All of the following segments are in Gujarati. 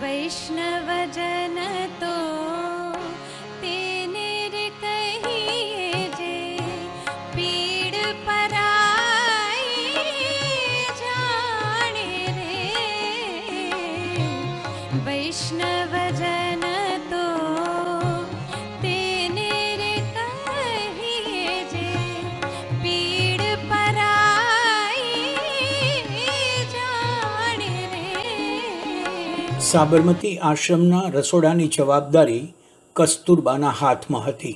वैष्णवजनतो સાબરમતી આશ્રમના રસોડાની જવાબદારી કસ્તુરબાના હાથમાં હતી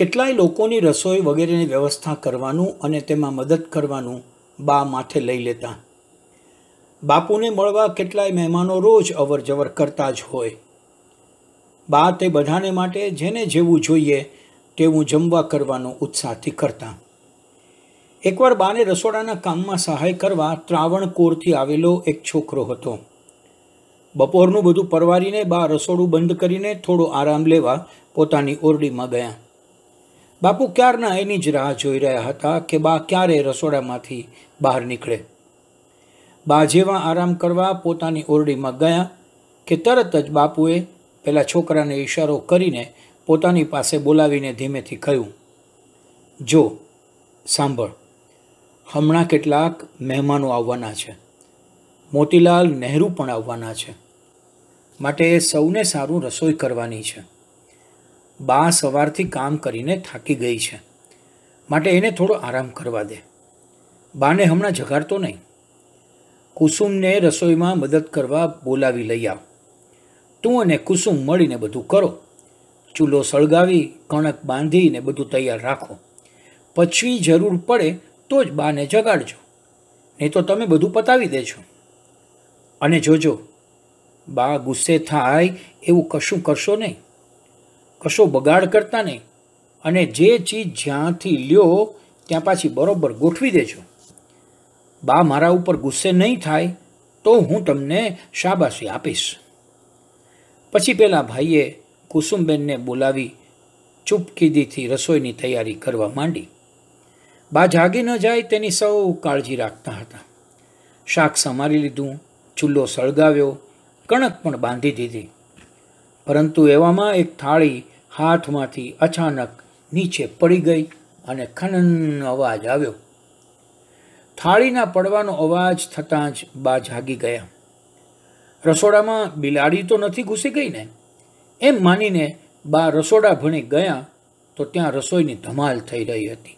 કેટલાય લોકોની રસોઈ વગેરેની વ્યવસ્થા કરવાનું અને તેમાં મદદ કરવાનું બા માથે લઈ લેતા બાપુને મળવા કેટલાય મહેમાનો રોજ અવર જવર કરતા જ હોય બા તે બધાને માટે જેને જેવું જોઈએ તેવું જમવા કરવાનો ઉત્સાહથી કરતા એકવાર બાને રસોડાના કામમાં સહાય કરવા ત્રાવણકોરથી આવેલો એક છોકરો હતો બપોરનું બધું પરવારીને બા રસોડું બંધ કરીને થોડો આરામ લેવા પોતાની ઓરડીમાં ગયા બાપુ ક્યારના એની જ રાહ જોઈ રહ્યા હતા કે બા ક્યારે રસોડામાંથી બહાર નીકળે બા જેવા આરામ કરવા પોતાની ઓરડીમાં ગયા કે તરત જ બાપુએ પેલા છોકરાને ઈશારો કરીને પોતાની પાસે બોલાવીને ધીમેથી કહ્યું જો સાંભળ હમણાં કેટલાક મહેમાનો આવવાના છે મોતીલાલ નહેરુ પણ આવવાના છે માટે સૌને સારું રસોઈ કરવાની છે બા સવારથી કામ કરીને થાકી ગઈ છે માટે એને થોડો આરામ કરવા દે બાને હમણાં જગાડતો નહીં કુસુમને રસોઈમાં મદદ કરવા બોલાવી લઈ આવ તું અને કુસુમ મળીને બધું કરો ચૂલો સળગાવી કણક બાંધીને બધું તૈયાર રાખો પછી જરૂર પડે તો જ બાને જગાડજો નહીં તો તમે બધું પતાવી દેજો અને જોજો બા ગુસ્સે થાય એવું કશું કરશો નહીં કશો બગાડ કરતા નહીં અને જે ચીજ જ્યાંથી લ્યો ત્યાં પાછી બરોબર ગોઠવી દેજો બા મારા ઉપર ગુસ્સે નહીં થાય તો હું તમને શાબાશી આપીશ પછી પેલા ભાઈએ કુસુમબેનને બોલાવી ચૂપકીદીથી રસોઈની તૈયારી કરવા માંડી બા જાગી ન જાય તેની સૌ કાળજી રાખતા હતા શાક સમારી લીધું ચૂલ્લો સળગાવ્યો કણક પણ બાંધી દીધી પરંતુ એવામાં એક થાળી હાથમાંથી અચાનક નીચે પડી ગઈ અને ખનન અવાજ આવ્યો થાળીના પડવાનો અવાજ થતાં જ બા જાગી ગયા રસોડામાં બિલાડી તો નથી ઘૂસી ગઈ ને એમ માનીને બા રસોડા ભણી ગયા તો ત્યાં રસોઈની ધમાલ થઈ રહી હતી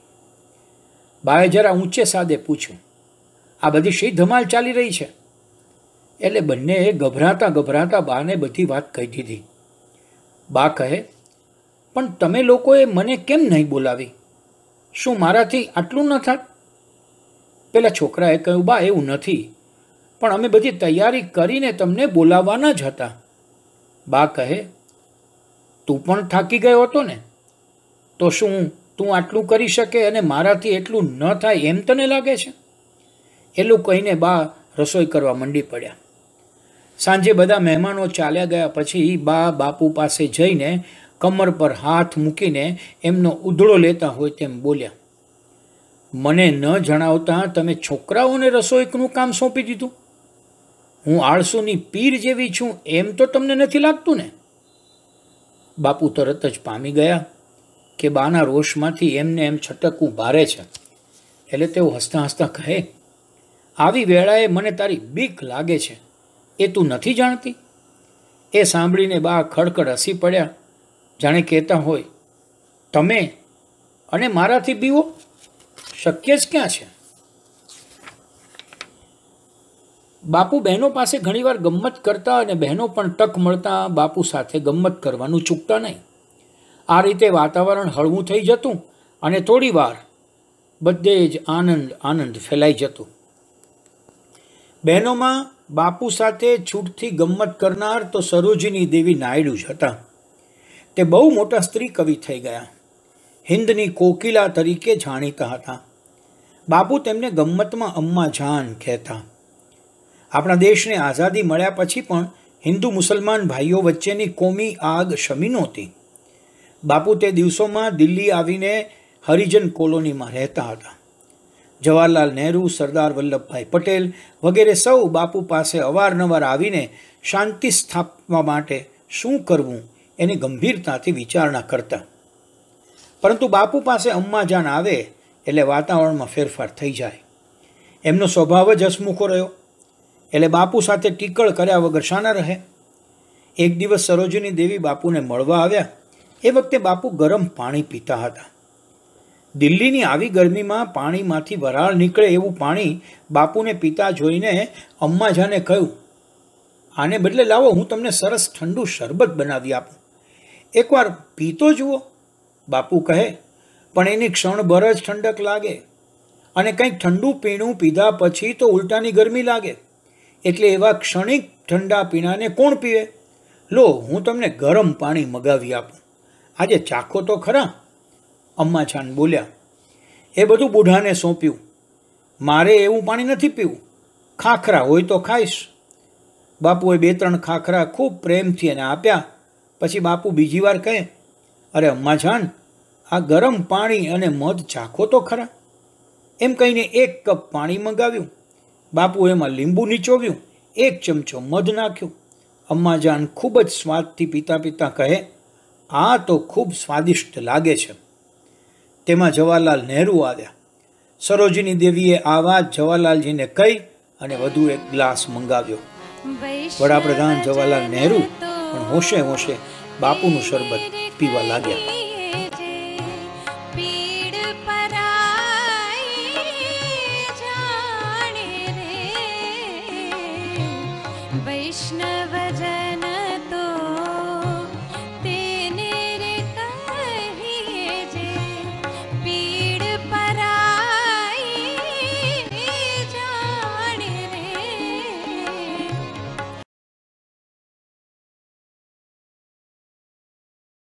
બાએ જરા ઊંચે સાદે પૂછ્યું આ બધી શી ધમાલ ચાલી રહી છે એટલે બંનેએ ગભરાતા ગભરાતા બાને બધી વાત કહી દીધી બા કહે પણ તમે લોકોએ મને કેમ નહીં બોલાવી શું મારાથી આટલું ન થાય પેલા છોકરાએ કહ્યું બા એવું નથી પણ અમે બધી તૈયારી કરીને તમને બોલાવવાના જ હતા બા કહે તું પણ થાકી ગયો હતો ને તો શું તું આટલું કરી શકે અને મારાથી એટલું ન થાય એમ તને લાગે છે એટલું કહીને બા રસોઈ કરવા મંડી પડ્યા સાંજે બધા મહેમાનો ચાલ્યા ગયા પછી બા બાપુ પાસે જઈને કમર પર હાથ મૂકીને એમનો ઉધળો લેતા હોય તેમ બોલ્યા મને ન જણાવતા તમે છોકરાઓને રસોઈકનું કામ સોંપી દીધું હું આળસુની પીર જેવી છું એમ તો તમને નથી લાગતું ને બાપુ તરત જ પામી ગયા કે બાના રોષમાંથી એમને એમ છટકવું ભારે છે એટલે તેઓ હસતા હસતા કહે આવી વેળાએ મને તારી બીક લાગે છે એ તું નથી જાણતી એ સાંભળીને બા ખડખડ હસી પડ્યા જાણે કહેતા હોય તમે અને મારાથી પીવો શક્ય જ ક્યાં છે બાપુ બહેનો પાસે ઘણીવાર ગમ્મત કરતા અને બહેનો પણ તક મળતા બાપુ સાથે ગમ્મત કરવાનું ચૂકતા નહીં આ રીતે વાતાવરણ હળવું થઈ જતું અને થોડીવાર બધે જ આનંદ આનંદ ફેલાઈ જતું બહેનોમાં બાપુ સાથે છૂટથી ગમ્મત કરનાર તો સરોજિની દેવી નાયડુ જ હતા તે બહુ મોટા સ્ત્રી કવિ થઈ ગયા હિન્દની કોકિલા તરીકે જાણીતા હતા બાપુ તેમને ગમ્મતમાં અમ્મા જાન કહેતા આપણા દેશને આઝાદી મળ્યા પછી પણ હિન્દુ મુસલમાન ભાઈઓ વચ્ચેની કોમી આગ શમી નહોતી બાપુ તે દિવસોમાં દિલ્હી આવીને હરિજન કોલોનીમાં રહેતા હતા જવાહરલાલ નહેરુ સરદાર વલ્લભભાઈ પટેલ વગેરે સૌ બાપુ પાસે અવારનવાર આવીને શાંતિ સ્થાપવા માટે શું કરવું એની ગંભીરતાથી વિચારણા કરતા પરંતુ બાપુ પાસે અમ્માજાન આવે એટલે વાતાવરણમાં ફેરફાર થઈ જાય એમનો સ્વભાવ જ હસમુખો રહ્યો એટલે બાપુ સાથે ટીકળ કર્યા વગર શાના રહે એક દિવસ સરોજની દેવી બાપુને મળવા આવ્યા એ વખતે બાપુ ગરમ પાણી પીતા હતા દિલ્હીની આવી ગરમીમાં પાણીમાંથી વરાળ નીકળે એવું પાણી બાપુને પીતા જોઈને અમ્માજાને કહ્યું આને બદલે લાવો હું તમને સરસ ઠંડુ શરબત બનાવી આપું એકવાર પીતો જુઓ બાપુ કહે પણ એની ક્ષણભર જ ઠંડક લાગે અને કંઈક ઠંડુ પીણું પીધા પછી તો ઉલટાની ગરમી લાગે એટલે એવા ક્ષણિક ઠંડા પીણાને કોણ પીવે લો હું તમને ગરમ પાણી મગાવી આપું આજે ચાખો તો ખરા અમ્માછાન બોલ્યા એ બધું બુઢાને સોંપ્યું મારે એવું પાણી નથી પીવું ખાખરા હોય તો ખાઈશ બાપુએ બે ત્રણ ખાખરા ખૂબ પ્રેમથી એને આપ્યા પછી બાપુ બીજી વાર કહે અરે અમ્માજાન આ ગરમ પાણી અને મધ ચાખો તો ખરા એમ કહીને એક કપ પાણી મંગાવ્યું બાપુ એમાં લીંબુ નીચોવ્યું એક ચમચો મધ નાખ્યું અમ્માજાન ખૂબ જ સ્વાદથી પીતા પીતા કહે આ તો ખૂબ સ્વાદિષ્ટ લાગે છે તેમાં જવાહરલાલ નહેરુ આવ્યા સરોજિની દેવીએ આ વાત જવાહરલાલજીને કહી અને વધુ એક ગ્લાસ મંગાવ્યો વડાપ્રધાન જવાહરલાલ નહેરુ પણ હોશે હોશે બાપુનું શરબત પીવા લાગ્યા